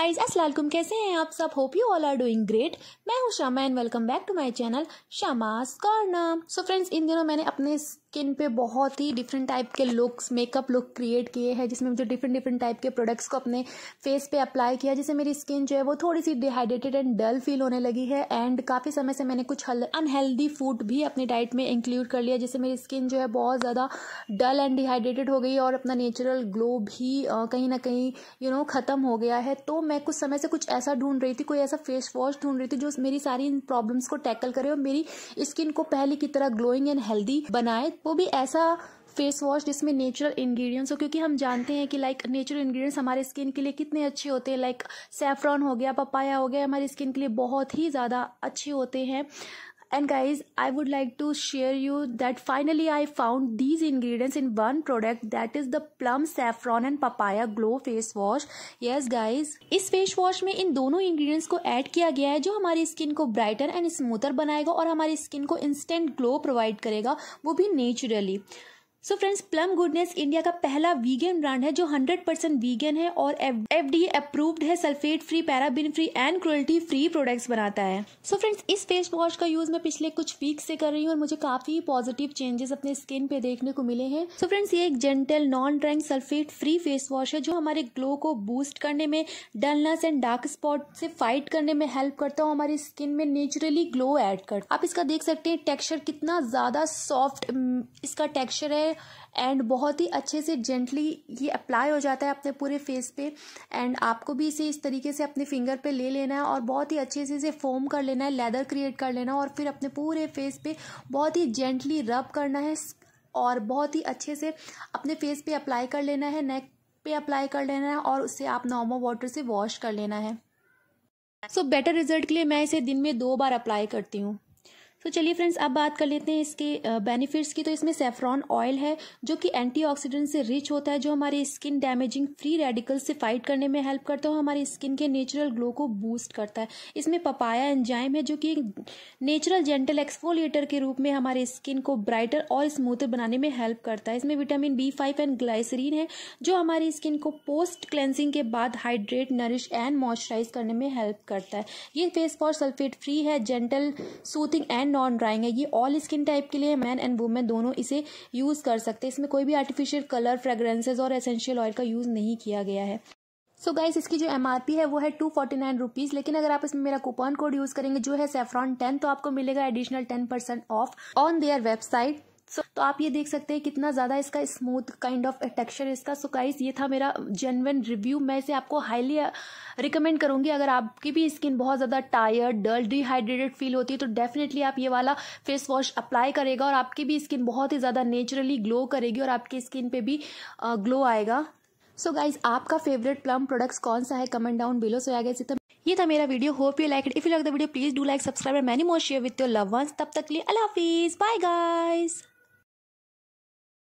guys Aslam कैसे हैं आप सब hope you all are doing great मैं हूं Shyama and welcome back to my channel Shyama's corner so friends इन दिनों मैंने अपने स्किन पे बहुत ही डिफरेंट टाइप के लुक्स मेकअप लुक क्रिएट किए हैं जिसमें मुझे डिफरेंट डिफरेंट टाइप के प्रोडक्ट्स को अपने फेस पे अप्लाई किया जिससे मेरी स्किन जो है वो थोड़ी सी डिहाइड्रेटेड एंड डल फील होने लगी है एंड काफ़ी समय से मैंने कुछ अनहेल्दी फूड भी अपने डाइट में इंक्लूड कर लिया जिससे मेरी स्किन जो है बहुत ज़्यादा डल एंड डिहाइड्रेटेड हो गई और अपना नेचुरल ग्लो भी कहीं ना कहीं यू नो ख़त्म हो गया है तो मैं कुछ समय से कुछ ऐसा ढूंढ रही थी कोई ऐसा फेस वॉश ढूंढ रही थी जो मेरी सारी इन प्रॉब्लम्स को टैकल करे और मेरी स्किन को पहले की तरह ग्लोइंग एंड हेल्दी बनाए वो भी ऐसा फेस वॉश जिसमें नेचुरल इंग्रेडिएंट्स हो क्योंकि हम जानते हैं कि लाइक नेचुरल इंग्रेडिएंट्स हमारे स्किन के लिए कितने अच्छे होते हैं लाइक सेफ्रॉन हो गया पपाया हो गया हमारी स्किन के लिए बहुत ही ज़्यादा अच्छे होते हैं and guys i would like to share you that finally i found these ingredients in one product that is the plum saffron and papaya glow face wash yes guys इस फेस वॉश में इन दोनों ingredients को add किया गया है जो हमारी स्किन को ब्राइटर एंड स्मूथर बनाएगा और हमारी स्किन को इंस्टेंट ग्लो प्रोवाइड करेगा वो भी naturally so friends Plum Goodness India का पहला वीगन ब्रांड है जो 100 परसेंट वीगन है और एफ डी अप्रूव्ड है sulphate free paraben free and cruelty free products बनाता है सो so फ्रेंड्स इस फेस वॉश का यूज मैं पिछले कुछ वीक से कर रही हूँ और मुझे काफी पॉजिटिव चेंजेस अपने स्किन पे देखने को मिले हैं सो so फ्रेंड्स ये एक gentle non drying sulphate free face wash है जो हमारे ग्लो को बूस्ट करने में डलनेस एंड डार्क स्पॉट से फाइट करने में हेल्प करता हूँ हमारी स्किन में नेचुरली ग्लो एड कर आप इसका देख सकते हैं टेक्स्चर कितना ज्यादा सॉफ्ट हम्म, इसका टेक्स्चर है है एंड बहुत ही अच्छे से जेंटली ये अप्लाई हो जाता है अपने पूरे फेस पे एंड आपको भी इसे इस तरीके से अपने फिंगर पे ले लेना है और बहुत ही अच्छे से इसे फोम कर लेना है लेदर क्रिएट कर लेना है और फिर अपने पूरे फेस पे बहुत ही जेंटली रब करना है और बहुत ही अच्छे से अपने फेस पे अप्लाई कर लेना है नेक पे अप्लाई कर लेना है और उसे आप नॉर्मल वाटर से वॉश कर लेना है सो बेटर रिजल्ट के लिए मैं इसे दिन में दो बार अप्लाई करती हूँ तो चलिए फ्रेंड्स अब बात कर लेते हैं इसके बेनिफिट्स की तो इसमें सेफ्रॉन ऑयल है जो कि एंटीऑक्सीडेंट से रिच होता है जो हमारे स्किन डैमेजिंग फ्री रेडिकल से फाइट करने में हेल्प करता है हमारी स्किन के नेचुरल ग्लो को बूस्ट करता है इसमें पपाया एंजाइम है जो कि नेचुरल जेंटल एक्सफोलिएटर के रूप में हमारे स्किन को ब्राइटर और स्मूथर बनाने में हेल्प करता है इसमें vitamin B five and glycerine है जो हमारी स्किन को पोस्ट क्लेंसिंग के बाद हाइड्रेट नरिश एंड मॉइस्चराइज करने में हेल्प करता है ये फेस वॉश सल्फेट फ्री है gentle soothing and and non drying है ये ऑल स्किन टाइप के लिए मैन एंड वुमेन दोनों इसे यूज़ कर सकते हैं इसमें कोई भी आर्टिफिशियल कलर फ्रेग्रेंसेज और एसेंशियल ऑयल का यूज़ नहीं किया गया है सो so गाइस इसकी जो एम है वो है टू फोर्टी नाइन रुपीज़ लेकिन अगर आप इसमें मेरा कूपन कोड यूज़ करेंगे जो है सेफ्रॉन टेन तो आपको मिलेगा additional ten percent off on their website so तो आप ये देख सकते हैं कितना ज़्यादा इसका स्मूथ काइंड ऑफ टेक्सचर इसका सो गाइस ये था मेरा जेनवन रिव्यू मैं इसे आपको हाईली रिकमेंड uh, करूंगी अगर आपकी भी स्किन बहुत ज़्यादा टायर्ड डल डिहाइड्रेटेड फील होती है तो डेफिनेटली आप ये वाला फेस वॉश अप्लाई करेगा और आपकी भी स्किन बहुत ही ज़्यादा नेचुरली ग्लो करेगी और आपकी स्किन पे भी ग्लो uh, आएगा सो so गाइज आपका फेवरेट प्लम प्रोडक्ट्स कौन सा है कमेंट डाउन बिलो सो गया गैस ये था मेरा video hope you like it if you like the video please do like subscribe many more share with your loved ones तब तक लिए अल्लाह हाफिज बाय गाइज़